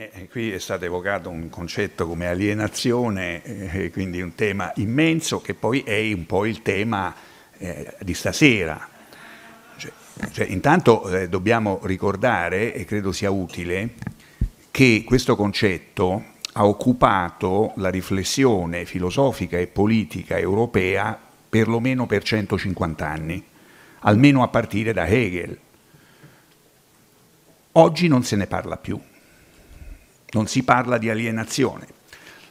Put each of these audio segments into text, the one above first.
Eh, eh, qui è stato evocato un concetto come alienazione, eh, eh, quindi un tema immenso che poi è un po' il tema eh, di stasera. Cioè, cioè, intanto eh, dobbiamo ricordare, e credo sia utile, che questo concetto ha occupato la riflessione filosofica e politica europea perlomeno per 150 anni, almeno a partire da Hegel. Oggi non se ne parla più non si parla di alienazione.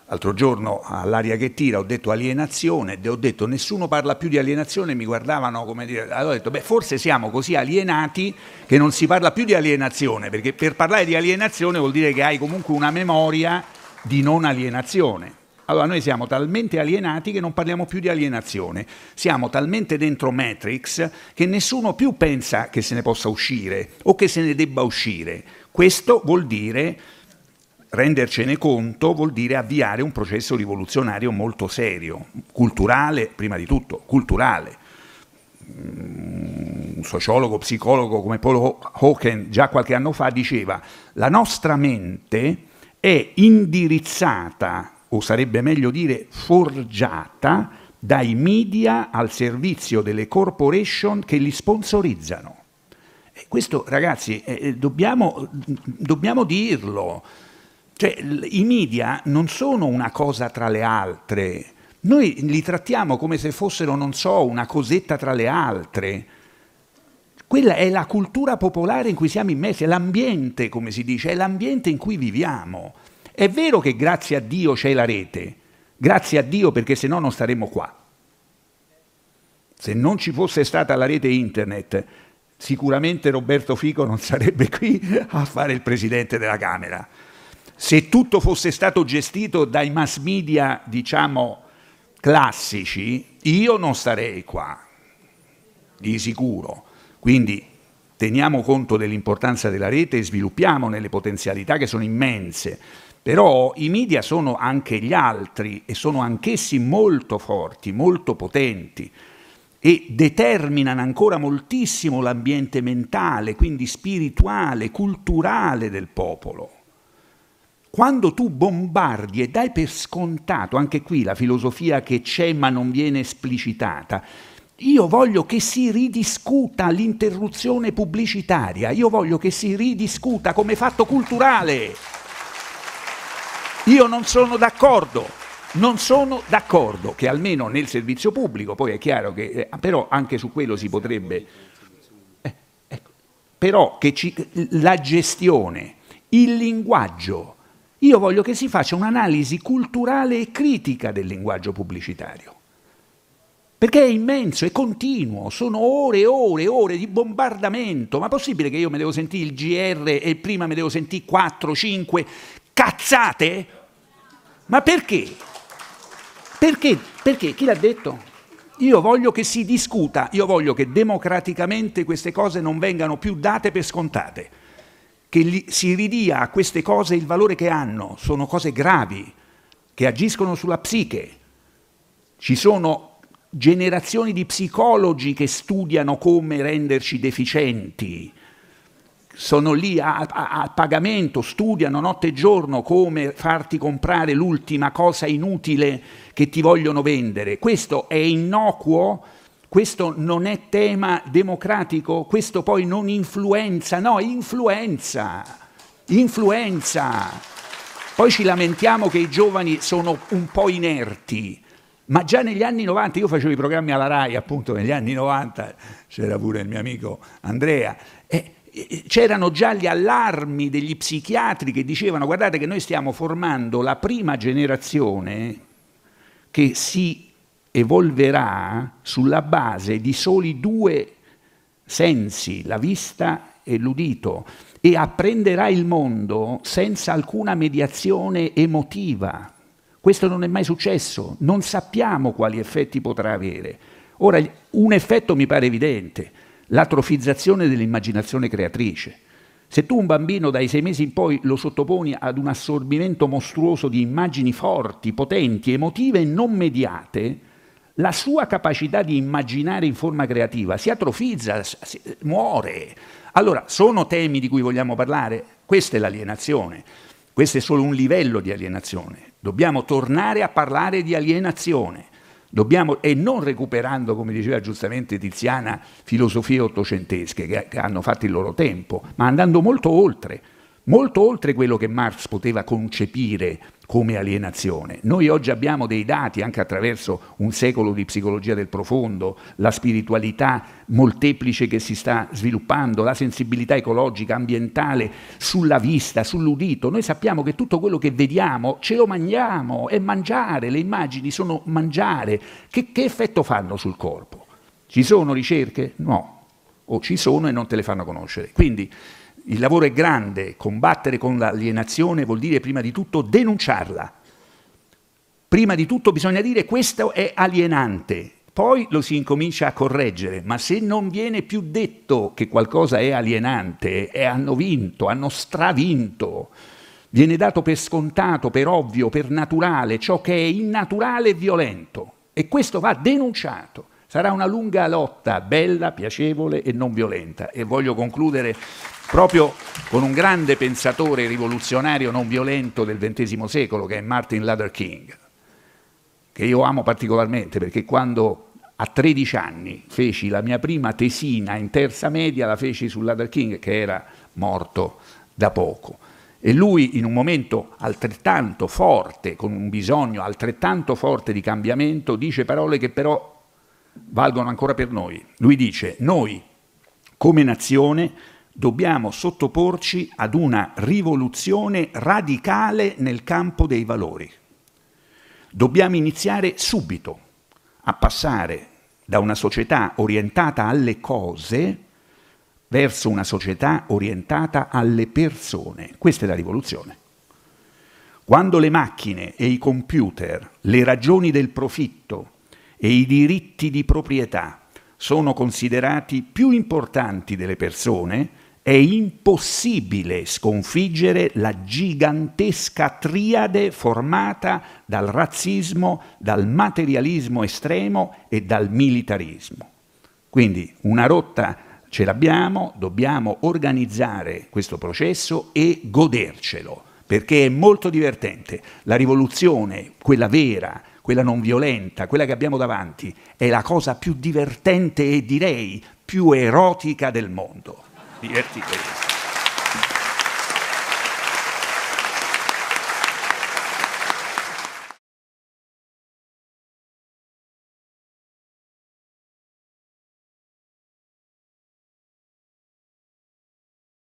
L'altro giorno all'aria che tira ho detto alienazione e ho detto nessuno parla più di alienazione, mi guardavano come dire, allora ho detto beh forse siamo così alienati che non si parla più di alienazione, perché per parlare di alienazione vuol dire che hai comunque una memoria di non alienazione. Allora noi siamo talmente alienati che non parliamo più di alienazione, siamo talmente dentro Matrix che nessuno più pensa che se ne possa uscire o che se ne debba uscire. Questo vuol dire rendercene conto vuol dire avviare un processo rivoluzionario molto serio, culturale, prima di tutto, culturale. Mm, un sociologo, psicologo come Paul Hawken già qualche anno fa diceva la nostra mente è indirizzata, o sarebbe meglio dire forgiata, dai media al servizio delle corporation che li sponsorizzano. E questo, ragazzi, eh, eh dobbiamo, mm, dobbiamo dirlo. Cioè, i media non sono una cosa tra le altre, noi li trattiamo come se fossero, non so, una cosetta tra le altre. Quella è la cultura popolare in cui siamo immersi, è l'ambiente, come si dice, è l'ambiente in cui viviamo. È vero che grazie a Dio c'è la rete, grazie a Dio perché se no non staremmo qua. Se non ci fosse stata la rete internet, sicuramente Roberto Fico non sarebbe qui a fare il presidente della Camera se tutto fosse stato gestito dai mass media, diciamo, classici, io non starei qua, di sicuro. Quindi teniamo conto dell'importanza della rete e sviluppiamone le potenzialità che sono immense. Però i media sono anche gli altri e sono anch'essi molto forti, molto potenti e determinano ancora moltissimo l'ambiente mentale, quindi spirituale, culturale del popolo. Quando tu bombardi e dai per scontato, anche qui la filosofia che c'è ma non viene esplicitata, io voglio che si ridiscuta l'interruzione pubblicitaria, io voglio che si ridiscuta come fatto culturale. Io non sono d'accordo, non sono d'accordo che almeno nel servizio pubblico, poi è chiaro che eh, però anche su quello si potrebbe... Eh, ecco, però che ci, la gestione, il linguaggio, io voglio che si faccia un'analisi culturale e critica del linguaggio pubblicitario. Perché è immenso, è continuo, sono ore e ore e ore di bombardamento. Ma è possibile che io mi devo sentire il GR e prima mi devo sentire 4, 5 cazzate? Ma perché? Perché? Perché? Chi l'ha detto? Io voglio che si discuta, io voglio che democraticamente queste cose non vengano più date per scontate che si ridia a queste cose il valore che hanno, sono cose gravi, che agiscono sulla psiche. Ci sono generazioni di psicologi che studiano come renderci deficienti, sono lì a, a, a, pagamento, studiano notte e giorno come farti comprare l'ultima cosa inutile che ti vogliono vendere. Questo è innocuo questo non è tema democratico? Questo poi non influenza? No, influenza! Influenza! Poi ci lamentiamo che i giovani sono un po' inerti. Ma già negli anni 90, io facevo i programmi alla RAI, appunto negli anni 90, c'era pure il mio amico Andrea, e c'erano già gli allarmi degli psichiatri che dicevano guardate che noi stiamo formando la prima generazione che si evolverà sulla base di soli due sensi, la vista e l'udito, e apprenderà il mondo senza alcuna mediazione emotiva. Questo non è mai successo, non sappiamo quali effetti potrà avere. Ora, un effetto mi pare evidente, l'atrofizzazione dell'immaginazione creatrice. Se tu un bambino dai sei mesi in poi lo sottoponi ad un assorbimento mostruoso di immagini forti, potenti, emotive e non mediate, la sua capacità di immaginare in forma creativa si atrofizza, si, muore. Allora, sono temi di cui vogliamo parlare? Questa è l'alienazione, questo è solo un livello di alienazione. Dobbiamo tornare a parlare di alienazione. Dobbiamo, e non recuperando, come diceva giustamente Tiziana, filosofie ottocentesche che, che hanno fatto il loro tempo, ma andando molto oltre molto oltre quello che Marx poteva concepire come alienazione. Noi oggi abbiamo dei dati, anche attraverso un secolo di psicologia del profondo, la spiritualità molteplice che si sta sviluppando, la sensibilità ecologica, ambientale, sulla vista, sull'udito. Noi sappiamo che tutto quello che vediamo ce lo mangiamo, è mangiare, le immagini sono mangiare. Che, che effetto fanno sul corpo? Ci sono ricerche? No. O ci sono e non te le fanno conoscere. Quindi il lavoro è grande, combattere con l'alienazione vuol dire prima di tutto denunciarla. Prima di tutto bisogna dire questo è alienante, poi lo si incomincia a correggere, ma se non viene più detto che qualcosa è alienante, è hanno vinto, hanno stravinto, viene dato per scontato, per ovvio, per naturale, ciò che è innaturale e violento. E questo va denunciato. Sarà una lunga lotta, bella, piacevole e non violenta. E voglio concludere proprio con un grande pensatore rivoluzionario non violento del XX secolo, che è Martin Luther King, che io amo particolarmente perché quando a 13 anni feci la mia prima tesina in terza media, la feci su Luther King che era morto da poco. E lui in un momento altrettanto forte, con un bisogno altrettanto forte di cambiamento, dice parole che però valgono ancora per noi. Lui dice, noi come nazione dobbiamo sottoporci ad una rivoluzione radicale nel campo dei valori. Dobbiamo iniziare subito a passare da una società orientata alle cose verso una società orientata alle persone. Questa è la rivoluzione. Quando le macchine e i computer, le ragioni del profitto, e i diritti di proprietà sono considerati più importanti delle persone, è impossibile sconfiggere la gigantesca triade formata dal razzismo, dal materialismo estremo e dal militarismo. Quindi una rotta ce l'abbiamo, dobbiamo organizzare questo processo e godercelo, perché è molto divertente. La rivoluzione, quella vera, quella non violenta, quella che abbiamo davanti, è la cosa più divertente e direi più erotica del mondo. Divertitevi.